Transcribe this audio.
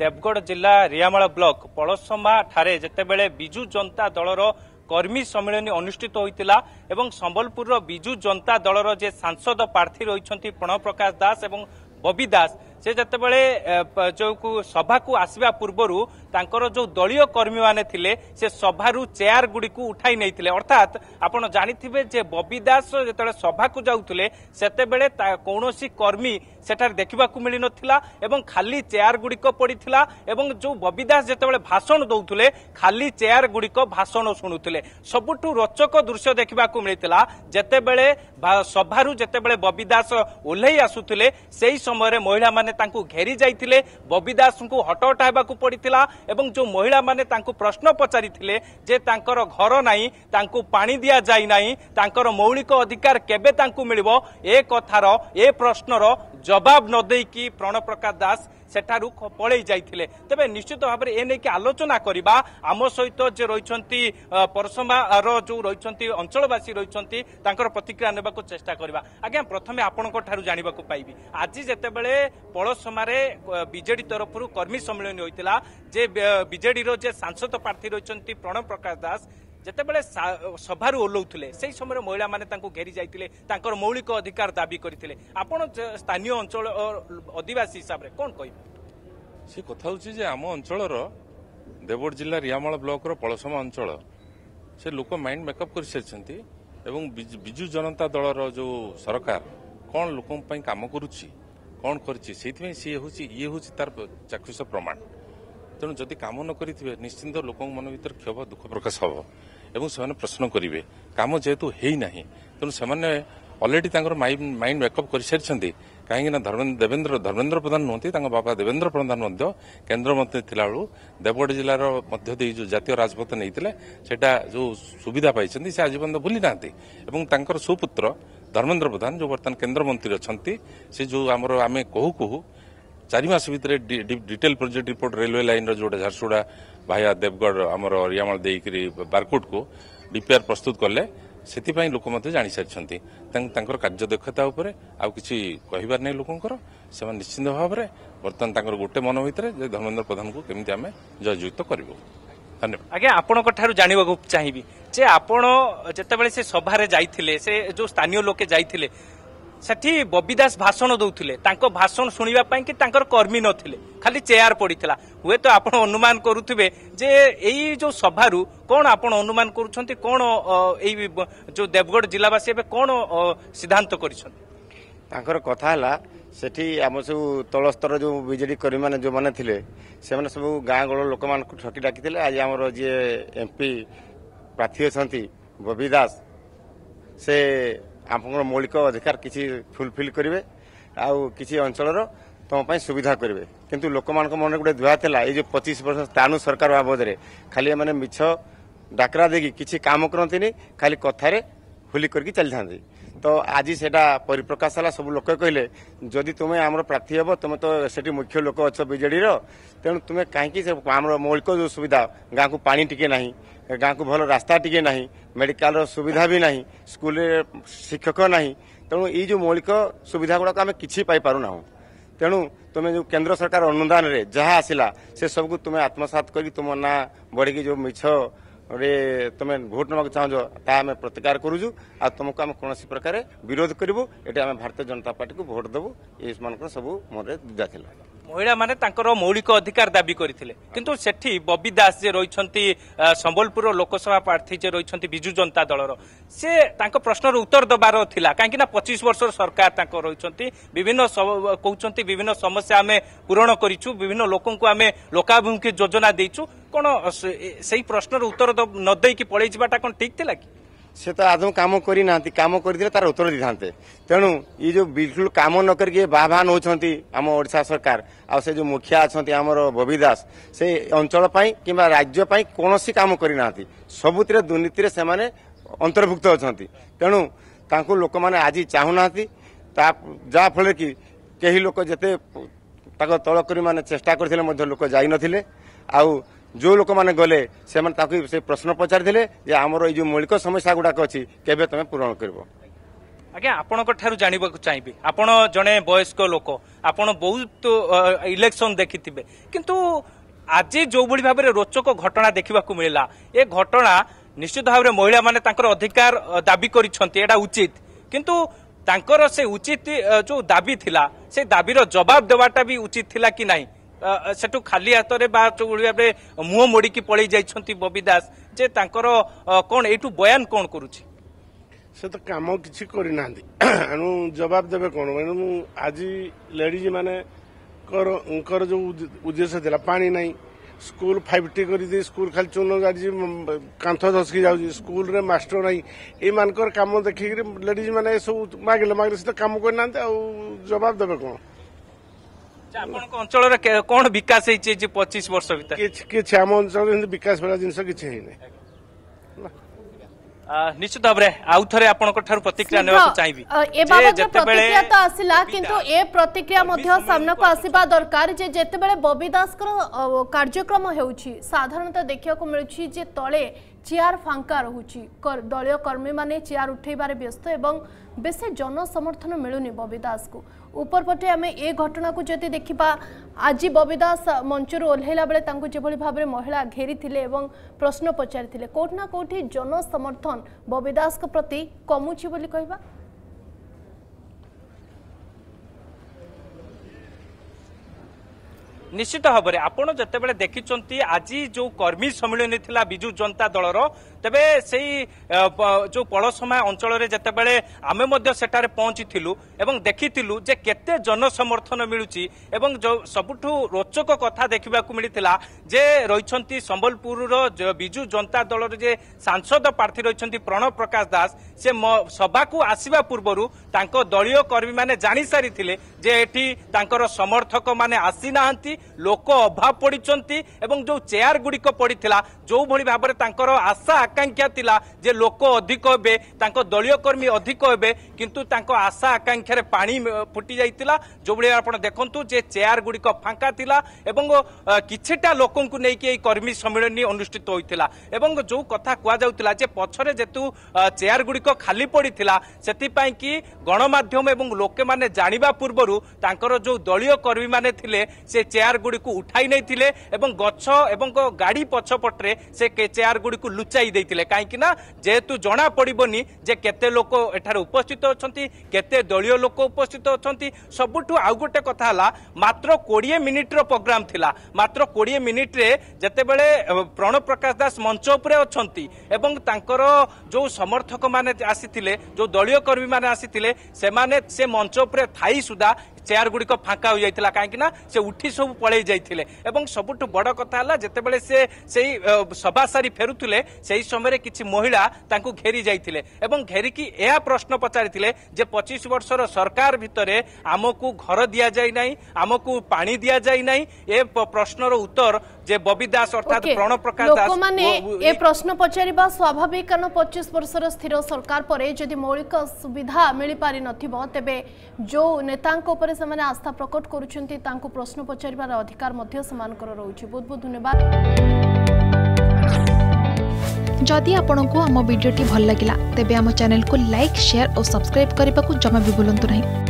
ଦେବଗଡ଼ ଜିଲ୍ଲା ରିୟାମାଳ ବ୍ଲକ ପଳସମା ଠାରେ ଯେତେବେଳେ ବିଜୁ ଜନତା ଦଳର କର୍ମୀ ସମ୍ମିଳନୀ ଅନୁଷ୍ଠିତ ହୋଇଥିଲା ଏବଂ ସମ୍ବଲପୁରର ବିଜୁ ଜନତା ଦଳର ଯେ ସାଂସଦ ପ୍ରାର୍ଥୀ ରହିଛନ୍ତି ପ୍ରଣବ ପ୍ରକାଶ ଦାସ ଏବଂ ବବି ଦାସ ସେ ଯେତେବେଳେ ଯୋଉ ସଭାକୁ ଆସିବା ପୂର୍ବରୁ ତାଙ୍କର ଯୋଉ ଦଳୀୟ କର୍ମୀମାନେ ଥିଲେ ସେ ସଭାରୁ ଚେୟାର ଗୁଡ଼ିକୁ ଉଠାଇ ନେଇଥିଲେ ଅର୍ଥାତ୍ ଆପଣ ଜାଣିଥିବେ ଯେ ବବି ଦାସ ଯେତେବେଳେ ସଭାକୁ ଯାଉଥିଲେ ସେତେବେଳେ କୌଣସି କର୍ମୀ ସେଠାରେ ଦେଖିବାକୁ ମିଳିନଥିଲା ଏବଂ ଖାଲି ଚେୟାର ଗୁଡ଼ିକ ପଡ଼ିଥିଲା ଏବଂ ଯେଉଁ ବବି ଦାସ ଯେତେବେଳେ ଭାଷଣ ଦେଉଥିଲେ ଖାଲି ଚେୟାର ଗୁଡ଼ିକ ଭାଷଣ ଶୁଣୁଥିଲେ ସବୁଠୁ ରୋଚକ ଦୃଶ୍ୟ ଦେଖିବାକୁ ମିଳିଥିଲା ଯେତେବେଳେ ସଭାରୁ ଯେତେବେଳେ ବବି ଦାସ ଓହ୍ଲେଇ ଆସୁଥିଲେ ସେହି ସମୟରେ ମହିଳାମାନେ ତାଙ୍କୁ ଘେରି ଯାଇଥିଲେ ବବି ଦାସଙ୍କୁ ହଟହଟା ହେବାକୁ ପଡ଼ିଥିଲା ଏବଂ ଯେଉଁ ମହିଳାମାନେ ତାଙ୍କୁ ପ୍ରଶ୍ନ ପଚାରିଥିଲେ ଯେ ତାଙ୍କର ଘର ନାହିଁ ତାଙ୍କୁ ପାଣି ଦିଆଯାଇ ନାହିଁ ତାଙ୍କର ମୌଳିକ ଅଧିକାର କେବେ ତାଙ୍କୁ ମିଳିବ ଏ କଥାର ଏ ପ୍ରଶ୍ନର ଜବାବ ନ ଦେଇକି ପ୍ରଣବପ୍ରକାଶ ଦାସ ସେଠାରୁ ପଳେଇ ଯାଇଥିଲେ ତେବେ ନିଶ୍ଚିତ ଭାବରେ ଏ ନେଇକି ଆଲୋଚନା କରିବା ଆମ ସହିତ ଯେ ରହିଛନ୍ତି ପରସମାର ଯୋଉ ରହିଛନ୍ତି ଅଞ୍ଚଳବାସୀ ରହିଛନ୍ତି ତାଙ୍କର ପ୍ରତିକ୍ରିୟା ନେବାକୁ ଚେଷ୍ଟା କରିବା ଆଜ୍ଞା ପ୍ରଥମେ ଆପଣଙ୍କ ଠାରୁ ଜାଣିବାକୁ ପାଇବି ଆଜି ଯେତେବେଳେ ପଳସମାରେ ବିଜେଡି ତରଫରୁ କର୍ମୀ ସମ୍ମିଳନୀ ହୋଇଥିଲା ଯେ ବିଜେଡିର ଯେ ସାଂସଦ ପ୍ରାର୍ଥୀ ରହିଛନ୍ତି ପ୍ରଣବ ପ୍ରକାଶ ଦାସ ଯେତେବେଳେ ସଭାରୁ ଓହ୍ଲଉଥିଲେ সেই ସମୟରେ ମହିଳାମାନେ ତାଙ୍କୁ ଘେରି ଯାଇଥିଲେ ତାଙ୍କର ମୌଳିକ ଅଧିକାର ଦାବି କରିଥିଲେ ଆପଣ ସ୍ଥାନୀୟ ଅଞ୍ଚଳ ଅଧିବାସୀ ହିସାବରେ କଣ କହିବେ ସେ କଥା ହେଉଛି ଯେ ଆମ ଅଞ୍ଚଳର ଦେବଗଡ଼ ଜିଲ୍ଲା ରିଆମାଳ ବ୍ଲକର ପଳସମା ଅଞ୍ଚଳ ସେ ଲୋକ ମାଇଣ୍ଡ ମେକଅପ୍ କରିସାରିଛନ୍ତି ଏବଂ ବିଜୁ ଜନତା ଦଳର ଯେଉଁ ସରକାର କ'ଣ ଲୋକଙ୍କ ପାଇଁ କାମ କରୁଛି କ'ଣ କରିଛି ସେଇଥିପାଇଁ ସିଏ ହେଉଛି ଇଏ ହେଉଛି ତାର ଚାକ୍ଷୁଷ ପ୍ରମାଣ ତେଣୁ ଯଦି କାମ ନ କରିଥିବେ ନିଶ୍ଚିନ୍ତ ଲୋକଙ୍କ ମନ ଭିତରେ କ୍ଷୋଭ ଦୁଃଖ ପ୍ରକାଶ ହେବ ଏବଂ ସେମାନେ ପ୍ରଶ୍ନ କରିବେ କାମ ଯେହେତୁ ହେଇନାହିଁ ତେଣୁ ସେମାନେ ଅଲରେଡ଼ି ତାଙ୍କର ମାଇଣ୍ଡ ମେକଅପ୍ କରିସାରିଛନ୍ତି କାହିଁକି ନା ଦେବେନ୍ଦ୍ର ଧର୍ମେନ୍ଦ୍ର ପ୍ରଧାନ ନୁହନ୍ତି ତାଙ୍କ ବାପା ଦେବେନ୍ଦ୍ର ପ୍ରଧାନ ମଧ୍ୟ କେନ୍ଦ୍ରମନ୍ତ୍ରୀ ଥିଲାବେଳୁ ଦେବଗଡ଼ ଜିଲ୍ଲାର ମଧ୍ୟ ଦେଇ ଯେଉଁ ଜାତୀୟ ରାଜପଥ ନେଇଥିଲେ ସେଇଟା ଯେଉଁ ସୁବିଧା ପାଇଛନ୍ତି ସେ ଆଜି ପର୍ଯ୍ୟନ୍ତ ଭୁଲିନାହାନ୍ତି ଏବଂ ତାଙ୍କର ସୁପୁତ୍ର ଧର୍ମେନ୍ଦ୍ର ପ୍ରଧାନ ଯେଉଁ ବର୍ତ୍ତମାନ କେନ୍ଦ୍ରମନ୍ତ୍ରୀ ଅଛନ୍ତି ସେ ଯେଉଁ ଆମର ଆମେ କହୁ କହୁ ଚାରି ମାସ ଭିତରେ ଡିଟେଲ ପ୍ରୋଜେକ୍ଟ ରିପୋର୍ଟ ରେଲୱେ ଲାଇନ୍ର ଯେଉଁଟା ଝାରସୁଗୁଡ଼ା ଭାୟା ଦେବଗଡ଼ ଆମର ରିଆମାଳ ଦେଇକରି ବାରକୋଟକୁ ଡିପିଆର୍ ପ୍ରସ୍ତୁତ କଲେ ସେଥିପାଇଁ ଲୋକ ମଧ୍ୟ ଜାଣିସାରିଛନ୍ତି ତାଙ୍କର କାର୍ଯ୍ୟଦକ୍ଷତା ଉପରେ ଆଉ କିଛି କହିବାର ନାହିଁ ଲୋକଙ୍କର ସେମାନେ ନିଶ୍ଚିନ୍ତ ଭାବରେ ବର୍ତ୍ତମାନ ତାଙ୍କର ଗୋଟେ ମନ ଭିତରେ ଯେ ଧର୍ମେନ୍ଦ୍ର ପ୍ରଧାନଙ୍କୁ କେମିତି ଆମେ ଜୟଯୁକ୍ତ କରିବୁ ଧନ୍ୟବାଦ ଆଜ୍ଞା ଆପଣଙ୍କ ଠାରୁ ଜାଣିବାକୁ ଚାହିଁବି ଯେ ଆପଣ ଯେତେବେଳେ ସେ ସଭାରେ ଯାଇଥିଲେ ସେ ଯୋଉ ସ୍ଥାନୀୟ ଲୋକେ ଯାଇଥିଲେ ସେଠି ବବି ଦାସ ଭାଷଣ ଦେଉଥିଲେ ତାଙ୍କ ଭାଷଣ ଶୁଣିବା ପାଇଁ କି ତାଙ୍କର କର୍ମୀ ନଥିଲେ ଖାଲି ଚେୟାର ପଡ଼ିଥିଲା ହୁଏତ ଆପଣ ଅନୁମାନ କରୁଥିବେ ଯେ ଏଇ ଯେଉଁ ସଭାରୁ କ'ଣ ଆପଣ ଅନୁମାନ କରୁଛନ୍ତି କ'ଣ ଏଇ ଯେଉଁ ଦେବଗଡ଼ ଜିଲ୍ଲାବାସୀ ଏବେ କ'ଣ ସିଦ୍ଧାନ୍ତ କରିଛନ୍ତି ତାଙ୍କର କଥା ହେଲା ସେଠି ଆମ ସବୁ ତଳ ସ୍ତର ଯେଉଁ ବିଜେଡ଼ି କର୍ମୀମାନେ ଯେଉଁମାନେ ଥିଲେ ସେମାନେ ସବୁ ଗାଁ ଗହଳ ଲୋକମାନଙ୍କୁ ଠକି ଡାକିଥିଲେ ଆଜି ଆମର ଯିଏ ଏମ୍ପି ପ୍ରାର୍ଥୀ ଅଛନ୍ତି ବବି ଦାସ ସେ ଆପଣଙ୍କର ମୌଳିକ ଅଧିକାର କିଛି ଫୁଲଫିଲ୍ କରିବେ ଆଉ କିଛି ଅଞ୍ଚଳର ତୁମ ପାଇଁ ସୁବିଧା କରିବେ କିନ୍ତୁ ଲୋକମାନଙ୍କ ମନରେ ଗୋଟେ ଦୁହା ଥିଲା ଏଇ ଯେଉଁ ପଚିଶ ବର୍ଷ ସ୍ଥାନୁ ସରକାର ବାବଦରେ ଖାଲି ଏମାନେ ମିଛ ଡାକରା ଦେଇକି କିଛି କାମ କରନ୍ତିନି ଖାଲି କଥାରେ ହୁଲି କରିକି ଚାଲିଥାନ୍ତି ତ ଆଜି ସେଇଟା ପରିପ୍ରକାଶ ହେଲା ସବୁ ଲୋକ କହିଲେ ଯଦି ତୁମେ ଆମର ପ୍ରାର୍ଥୀ ହେବ ତୁମେ ତ ସେଠି ମୁଖ୍ୟ ଲୋକ ଅଛ ବିଜେଡ଼ିର ତେଣୁ ତୁମେ କାହିଁକି ସେ ଆମର ମୌଳିକ ଯେଉଁ ସୁବିଧା ଗାଁକୁ ପାଣି ଟିକେ ନାହିଁ ଗାଁକୁ ଭଲ ରାସ୍ତା ଟିକେ ନାହିଁ ମେଡ଼ିକାଲର ସୁବିଧା ବି ନାହିଁ ସ୍କୁଲରେ ଶିକ୍ଷକ ନାହିଁ ତେଣୁ ଏଇ ଯେଉଁ ମୌଳିକ ସୁବିଧା ଗୁଡ଼ାକ ଆମେ କିଛି ପାଇପାରୁନାହୁଁ ତେଣୁ ତୁମେ ଯେଉଁ କେନ୍ଦ୍ର ସରକାର ଅନୁଦାନରେ ଯାହା ଆସିଲା ସେସବୁକୁ ତୁମେ ଆତ୍ମସାତ କରି ତୁମ ନାଁ ବଢ଼ିକି ଯେଉଁ ମିଛରେ ତୁମେ ଭୋଟ୍ ନେବାକୁ ଚାହୁଁଛ ତାହା ଆମେ ପ୍ରତିକାର କରୁଛୁ ଆଉ ତୁମକୁ ଆମେ କୌଣସି ପ୍ରକାର ବିରୋଧ କରିବୁ ଏଠି ଆମେ ଭାରତୀୟ ଜନତା ପାର୍ଟିକୁ ଭୋଟ୍ ଦେବୁ ଏମାନଙ୍କର ସବୁ ମନରେ ଦ୍ୱିଧା ଥିଲା ମହିଳାମାନେ ତାଙ୍କର ମୌଳିକ ଅଧିକାର ଦାବି କରିଥିଲେ କିନ୍ତୁ ସେଠି ବବି ଦାସ ଯିଏ ରହିଛନ୍ତି ସମ୍ବଲପୁରର ଲୋକସଭା ପ୍ରାର୍ଥୀ ଯିଏ ରହିଛନ୍ତି ବିଜୁ ଜନତା ଦଳର ସେ ତାଙ୍କ ପ୍ରଶ୍ନର ଉତ୍ତର ଦେବାର ଥିଲା କାହିଁକି ନା ପଚିଶ ବର୍ଷର ସରକାର ତାଙ୍କ ରହିଛନ୍ତି ବିଭିନ୍ନ କହୁଛନ୍ତି ବିଭିନ୍ନ ସମସ୍ୟା ଆମେ ପୂରଣ କରିଛୁ ବିଭିନ୍ନ ଲୋକଙ୍କୁ ଆମେ ଲୋକାଭିମୁଖୀ ଯୋଜନା ଦେଇଛୁ କ'ଣ ସେଇ ପ୍ରଶ୍ନର ଉତ୍ତର ନ ଦେଇକି ପଳେଇଯିବାଟା କ'ଣ ଠିକ୍ ଥିଲା କି ସେ ତ ଆଦୌ କାମ କରିନାହାନ୍ତି କାମ କରିଦେଲେ ତାର ଉତ୍ତର ଦେଇଥାନ୍ତେ ତେଣୁ ଏ ଯେଉଁ ବିଲକୁଲ କାମ ନ କରିକି ବାହା ବାହା ନେଉଛନ୍ତି ଆମ ଓଡ଼ିଶା ସରକାର ଆଉ ସେ ଯେଉଁ ମୁଖିଆ ଅଛନ୍ତି ଆମର ବବି ଦାସ ସେ ଅଞ୍ଚଳ ପାଇଁ କିମ୍ବା ରାଜ୍ୟ ପାଇଁ କୌଣସି କାମ କରିନାହାନ୍ତି ସବୁଥିରେ ଦୁର୍ନୀତିରେ ସେମାନେ ଅନ୍ତର୍ଭୁକ୍ତ ଅଛନ୍ତି ତେଣୁ ତାଙ୍କୁ ଲୋକମାନେ ଆଜି ଚାହୁଁନାହାନ୍ତି ତା ଯାହାଫଳରେ କି କେହି ଲୋକ ଯେତେ ତାଙ୍କ ତଳକର୍ମୀମାନେ ଚେଷ୍ଟା କରିଥିଲେ ମଧ୍ୟ ଲୋକ ଯାଇନଥିଲେ ଆଉ ଯେଉଁ ଲୋକମାନେ ଗଲେ ସେମାନେ ତାକୁ ସେ ପ୍ରଶ୍ନ ପଚାରିଥିଲେ ଯେ ଆମର ଏଇ ଯେଉଁ ମୌଳିକ ସମସ୍ୟା ଗୁଡ଼ାକ ଅଛି କେବେ ତମେ ପୂରଣ କରିବ ଆଜ୍ଞା ଆପଣଙ୍କ ଠାରୁ ଜାଣିବାକୁ ଚାହିଁବି ଆପଣ ଜଣେ ବୟସ୍କ ଲୋକ ଆପଣ ବହୁତ ଇଲେକ୍ସନ ଦେଖିଥିବେ କିନ୍ତୁ ଆଜି ଯେଉଁଭଳି ଭାବରେ ରୋଚକ ଘଟଣା ଦେଖିବାକୁ ମିଳିଲା ଏ ଘଟଣା ନିଶ୍ଚିତ ଭାବରେ ମହିଳାମାନେ ତାଙ୍କର ଅଧିକାର ଦାବି କରିଛନ୍ତି ଏଇଟା ଉଚିତ କିନ୍ତୁ ତାଙ୍କର ସେ ଉଚିତ ଯେଉଁ ଦାବି ଥିଲା ସେ ଦାବିର ଜବାବ ଦେବାଟା ବି ଉଚିତ ଥିଲା କି ନାହିଁ ସେଠୁ ଖାଲି ହାତରେ ବା ଯେଉଁଭଳି ଭାବେ ମୁହଁ ମୋଡ଼ିକି ପଳେଇ ଯାଇଛନ୍ତି ବବି ଦାସ ଯେ ତାଙ୍କର କ'ଣ ଏଇଠୁ ବୟାନ କ'ଣ କରୁଛି ସେ ତ କାମ କିଛି କରିନାହାନ୍ତି ଏଣୁ ଜବାବ ଦେବେ କ'ଣ ଏଣୁ ଆଜି ଲେଡିଜ ମାନେ ଙ୍କର ଯେଉଁ ଉଦ୍ଦେଶ୍ୟ ଥିଲା ପାଣି ନାହିଁ ସ୍କୁଲ ଫାଇଭ୍ ଟି କରିଦେଇ ସ୍କୁଲ ଖାଲି ଚୂନ ଗାଡ଼ି କାନ୍ଥ ଧସକି ଯାଉଛି ସ୍କୁଲରେ ମାଷ୍ଟର ନାହିଁ ଏଇମାନଙ୍କର କାମ ଦେଖିକିରି ଲେଡିଜ ମାନେ ଏସବୁ ମାଗିଲେ ମାଗିଲେ ସେ ତ କାମ କରିନାହାନ୍ତି ଆଉ ଜବାବ ଦେବେ କ'ଣ ଆପଣଙ୍କ ଅଞ୍ଚଳରେ କଣ ବିକାଶ ହେଇଛି ପଚିଶ ବର୍ଷ ଭିତରେ କିଛି କିଛି ଆମ ଅଞ୍ଚଳରେ ବିକାଶ ଭଳିଆ ଜିନିଷ କିଛି ହେଇନି ନିଶ୍ଚିତ ଭାବରେ ଆଉ ଥରେ ଆପଣଙ୍କ ଠାରୁ ପ୍ରତିକ୍ରିୟା ନେବାକୁ ଚାହିଁବି ଏ ବାବଦରେ ପ୍ରତିକ୍ରିୟା ତ ଆସିଲା କିନ୍ତୁ ଏ ପ୍ରତିକ୍ରିୟା ମଧ୍ୟ ସାମ୍ନାକୁ ଆସିବା ଦରକାର ଯେ ଯେତେବେଳେ ବବି ଦାସଙ୍କର କାର୍ଯ୍ୟକ୍ରମ ହେଉଛି ସାଧାରଣତଃ ଦେଖିବାକୁ ମିଳୁଛି ଯେ ତଳେ চেয়ার ফাঙ্কা রয়েছে দলীয় কর্মী মানে চেয়ার উঠাইবার ব্যস্ত এবং বেশি জনসমর্থন মিলুনি ববি দাসকে উপরপটে আমি এ ঘটনাকে যদি দেখা আজ ববি দাস মঞ্চর ওহ্লাইলা বেড়ে তাঁর যেভাবে ভাবে মহিলা ঘেরি এবং প্রশ্ন পচারি কোটি না কোটি জনসমর্থন ববি দাস প্রতি কমুছি বলে কহবা নিশ্চিত ভাবে আপনার যেতবে দেখি আজ যে কর্মী সম্মিলনী লা বিজু জনতা দলর ତେବେ ସେଇ ଯେଉଁ ପଳସମା ଅଞ୍ଚଳରେ ଯେତେବେଳେ ଆମେ ମଧ୍ୟ ସେଠାରେ ପହଞ୍ଚିଥିଲୁ ଏବଂ ଦେଖିଥିଲୁ ଯେ କେତେ ଜନସମର୍ଥନ ମିଳୁଛି ଏବଂ ସବୁଠୁ ରୋଚକ କଥା ଦେଖିବାକୁ ମିଳିଥିଲା ଯେ ରହିଛନ୍ତି ସମ୍ବଲପୁରର ବିଜୁ ଜନତା ଦଳର ଯେ ସାଂସଦ ପ୍ରାର୍ଥୀ ରହିଛନ୍ତି ପ୍ରଣବ ପ୍ରକାଶ ଦାସ ସେ ସଭାକୁ ଆସିବା ପୂର୍ବରୁ ତାଙ୍କ ଦଳୀୟ କର୍ମୀମାନେ ଜାଣିସାରିଥିଲେ ଯେ ଏଠି ତାଙ୍କର ସମର୍ଥକମାନେ ଆସିନାହାନ୍ତି ଲୋକ ଅଭାବ ପଡ଼ିଛନ୍ତି ଏବଂ ଯେଉଁ ଚେୟାର ଗୁଡ଼ିକ ପଡ଼ିଥିଲା ଯେଉଁଭଳି ଭାବରେ ତାଙ୍କର ଆଶା আকাঙ্ক্ষা লা যে লোক অধিক হবে তাঁর দলীয় কর্মী অধিক হবে কিন্তু তাঁর আশা আকাঙ্ক্ষার পা ফুটি যাই যেভাবে আপনার দেখুন যে চেয়ার গুড়ি ফাঁকা লা এবং কিছুটা লোক নেই এই কর্মী সম্মিলনী অনুষ্ঠিত হয়েছিল এবং যে কথা কুয়া যে পছরে যেহেতু চেয়ার গুড়ি খালি পড়ি সেপাই কি গণমাধ্যম এবং লোকে মানে জাঁয়া পূর্ব তাঁর যে দলীয় কর্মী মানে লে সে চেয়ার গুড়ি উঠাই নেই এবং গছ এবং গাড়ি পছপটে সে চেয়ার গুড়ি লুচাই দিয়ে ଦେଇଥିଲେ କାହିଁକି ନା ଯେହେତୁ ଜଣାପଡ଼ିବନି ଯେ କେତେ ଲୋକ ଏଠାରେ ଉପସ୍ଥିତ ଅଛନ୍ତି କେତେ ଦଳୀୟ ଲୋକ ଉପସ୍ଥିତ ଅଛନ୍ତି ସବୁଠୁ ଆଉ ଗୋଟେ କଥା ହେଲା ମାତ୍ର କୋଡ଼ିଏ ମିନିଟ୍ର ପ୍ରୋଗ୍ରାମ ଥିଲା ମାତ୍ର କୋଡ଼ିଏ ମିନିଟ୍ରେ ଯେତେବେଳେ ପ୍ରଣବ ପ୍ରକାଶ ଦାସ ମଞ୍ଚ ଉପରେ ଅଛନ୍ତି ଏବଂ ତାଙ୍କର ଯେଉଁ ସମର୍ଥକମାନେ ଆସିଥିଲେ ଯେଉଁ ଦଳୀୟ କର୍ମୀମାନେ ଆସିଥିଲେ ସେମାନେ ସେ ମଞ୍ଚ ଉପରେ ଥାଇ ସୁଦ୍ଧା চেয়ার গুড়ি ফাঁকা হয়ে যাই কিনা সে উঠি সব পলাই যাই এবং সবুঠ বড় কথা হল যেত সে সেই সভা সারি ফেলে সেই সময় কিছু মহিলা তাঁকু ঘেরি যাই এবং ঘেরিকি এ প্রশ্ন পচারি যে পঁচিশ বর্ষর সরকার ভিতরে আমি ঘর দিয়া যাই না আমি পানি দিয়া যাই না এ প্রশ্নর উত্তর যে ববি দাস অর্থাৎ প্রণব প্রকাশ দাস লোকমানে এ প্রশ্ন পচারিবা স্বাভাবিক কারণ 25 বর্ষর স্থির সরকার পরে যদি মৌলিক সুবিধা মিলি পারি নথিব তেবে যে নেতাঙ্ক উপরে সেমানে আস্থা প্রকট করুচন্তি তাঙ্কু প্রশ্ন পচারিবার অধিকার মধ্য সেমানকর রহুচি বহুত বহুত ধন্যবাদ जदि आपण को आम भिडी भल लगा तेब आम चेल्क लाइक सेयार और सब्सक्राइब करने को जमा भी बुलां नहीं